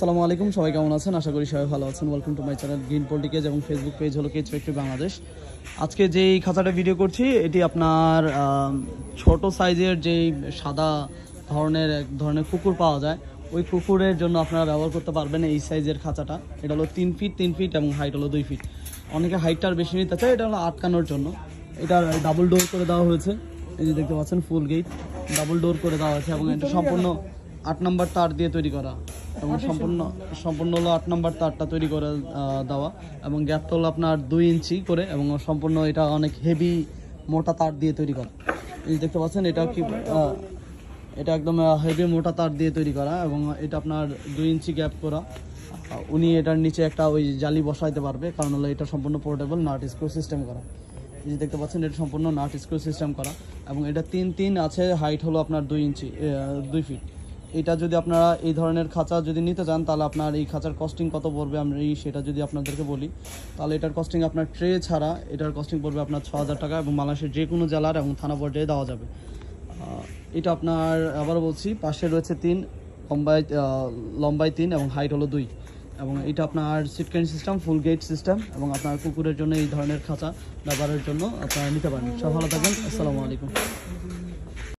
সালামু আলাইকুম সবাই কেমন আছেন আশা করি সবাই ভালো আছেন welcome to my channel green পলিটিকেজ এবং ফেসবুক পেজ হলো কেচ ফ্যাক্টরি বাংলাদেশ আজকে যেই খাঁচাটা ভিডিও করছি এটি আপনার ছোট সাইজের যেই সাদা ধরনের এক ধরনের কুকুর পাওয়া যায় ওই কুকুরের জন্য আপনারা ব্যবহার করতে পারবেন এই সাইজের খাঁচাটা এটা হলো তিন ফিট তিন ফিট এবং হাইট হলো দুই ফিট অনেকে হাইটটার বেশি নিতে চায় এটা হলো আটকানোর জন্য এটা ডাবল ডোর করে দেওয়া হয়েছে এই যে দেখতে পাচ্ছেন ফুল গেট ডাবল ডোর করে দেওয়া হয়েছে এবং এটা সম্পূর্ণ আট নাম্বার তার দিয়ে তৈরি করা এবং সম্পূর্ণ সম্পূর্ণ হলো আট নম্বর তারটা তৈরি করে দেওয়া এবং গ্যাপটা হলো আপনার দুই ইঞ্চি করে এবং সম্পূর্ণ এটা অনেক হেভি মোটা তার দিয়ে তৈরি করা এই দেখতে পাচ্ছেন এটা কি এটা একদম হেভি মোটা তার দিয়ে তৈরি করা এবং এটা আপনার দুই ইঞ্চি গ্যাপ করা উনি এটার নিচে একটা ওই জালি বসাইতে পারবে কারণ হলো এটা সম্পূর্ণ পোর্টেবল নাট স্ক্রু সিস্টেম করা এই দেখতে পাচ্ছেন এটা সম্পূর্ণ নাট স্ক্রু সিস্টেম করা এবং এটা তিন তিন আছে হাইট হলো আপনার দুই ইঞ্চি দুই ফিট এটা যদি আপনারা এই ধরনের খাঁচা যদি নিতে চান তাহলে আপনার এই খাঁচার কস্টিং কত পড়বে আমি সেটা যদি আপনাদেরকে বলি তাহলে এটার কস্টিং আপনার ট্রে ছাড়া এটার কস্টিং পড়বে আপনার ছ হাজার টাকা এবং মালয়েশিয়ার যে কোনো জেলার এবং থানা পর্যায়ে দেওয়া যাবে এটা আপনার আবার বলছি পাশে রয়েছে তিন লম্বায় লম্বায় তিন এবং হাইট হলো দুই এবং এটা আপনার সিটকেন সিস্টেম ফুল গেট সিস্টেম এবং আপনার কুকুরের জন্য এই ধরনের খাঁচা ব্যবহারের জন্য আপনারা নিতে পারেন সব ভালো থাকবেন আসসালামু আলাইকুম